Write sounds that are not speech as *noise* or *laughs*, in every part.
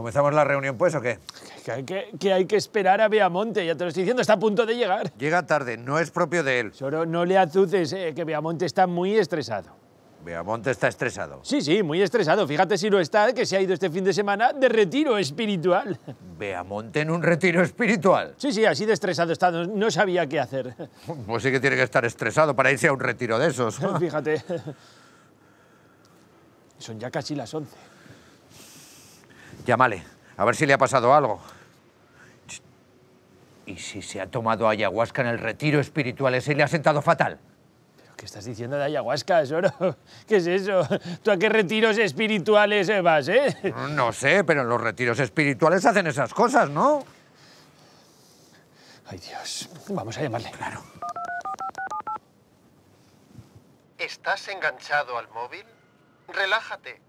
¿Comenzamos la reunión, pues, o qué? Que hay que, esperar a Beamonte, ya te lo estoy diciendo, está a punto de llegar. Llega tarde, no es propio de él. Solo no le azuces, eh, que Beamonte está muy estresado. Beamonte está estresado. Sí, sí, muy estresado. Fíjate si lo está, que se ha ido este fin de semana de retiro espiritual. ¿Beamonte en un retiro espiritual? Sí, sí, así de estresado está, no, sabía qué hacer. *laughs* Pues sí que tiene que estar estresado para irse a un retiro de esos. *laughs* Fíjate. Son ya casi las 11. Llámale, a ver si le ha pasado algo. ¿Y si se ha tomado ayahuasca en el retiro espiritual ese y le ha sentado fatal? qué estás diciendo de ayahuasca, Soro? *laughs* ¿Qué es eso? ¿Tú a qué retiros espirituales vas, eh? No sé, pero en los retiros espirituales hacen esas cosas, ¿no? Ay, Dios. Vamos a llamarle. Claro. ¿Estás enganchado al móvil? Relájate.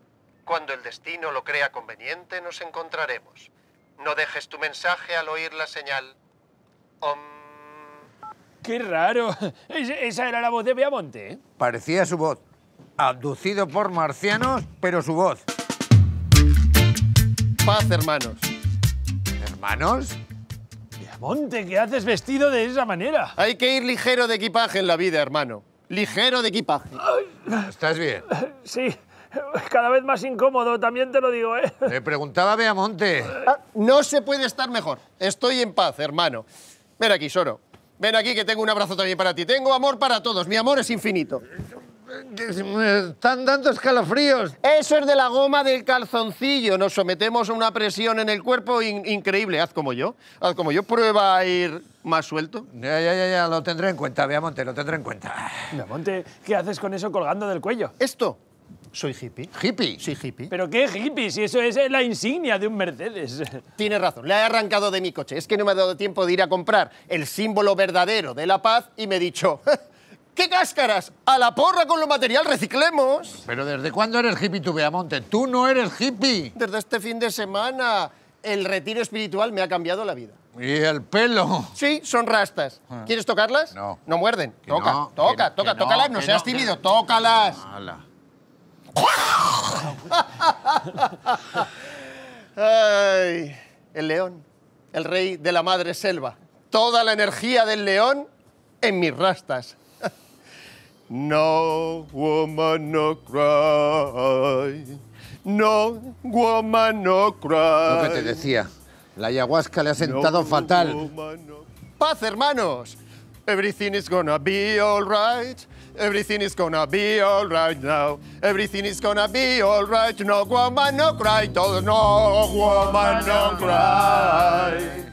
Cuando el destino lo crea conveniente, nos encontraremos. No dejes tu mensaje al oír la señal. ¡Qué raro! Esa era la voz de Beamonte. ¿eh? Parecía su voz. Abducido por marcianos, pero su voz. Paz, hermanos. ¿Hermanos? Beamonte, ¿qué haces vestido de esa manera? Hay que ir ligero de equipaje en la vida, hermano. Ligero de equipaje. ¿Estás bien? Sí cada vez más incómodo, también te lo digo, ¿eh? preguntaba a Beamonte. Ah, no se puede estar mejor. Estoy en paz, hermano. Ven aquí, Soro. Ven aquí que tengo un abrazo también para ti. Tengo amor para todos. Mi amor es infinito. Me están dando escalofríos. Eso es de la goma del calzoncillo. Nos sometemos a una presión en el cuerpo increíble. Haz como yo. Haz como yo. Prueba a ir más suelto. Ya, ya, ya, Lo tendré en cuenta, Beamonte. Lo tendré en cuenta. Beamonte, ¿qué haces con eso colgando del cuello? Esto soy hippie. ¿Hippie? Sí, hippie. ¿Pero qué hippie? Si eso es la insignia de un Mercedes. *laughs* Tienes razón, le he arrancado de mi coche. Es que no me ha dado tiempo de ir a comprar el símbolo verdadero de la paz y me he dicho... *laughs* ¡Qué cáscaras! ¡A la porra con lo material reciclemos! Pero ¿desde cuándo eres hippie tú, Monte? ¡Tú no eres hippie! Desde este fin de semana. El retiro espiritual me ha cambiado la vida. ¿Y el pelo? Sí, son rastas. Ah. ¿Quieres tocarlas? No. No muerden. Toca, toca, toca, no, tócalas. No, seas tímido, tócalas el león, el rey de la madre selva. Toda la energía del león en mis rastas. *laughs* No woman no cry. No woman no cry. Lo que te decía, la ayahuasca le ha sentado fatal. Paz, hermanos. Everything is gonna be all right. Everything is gonna be all right now. Everything is gonna be all right. No woman, no cry. No woman, no cry.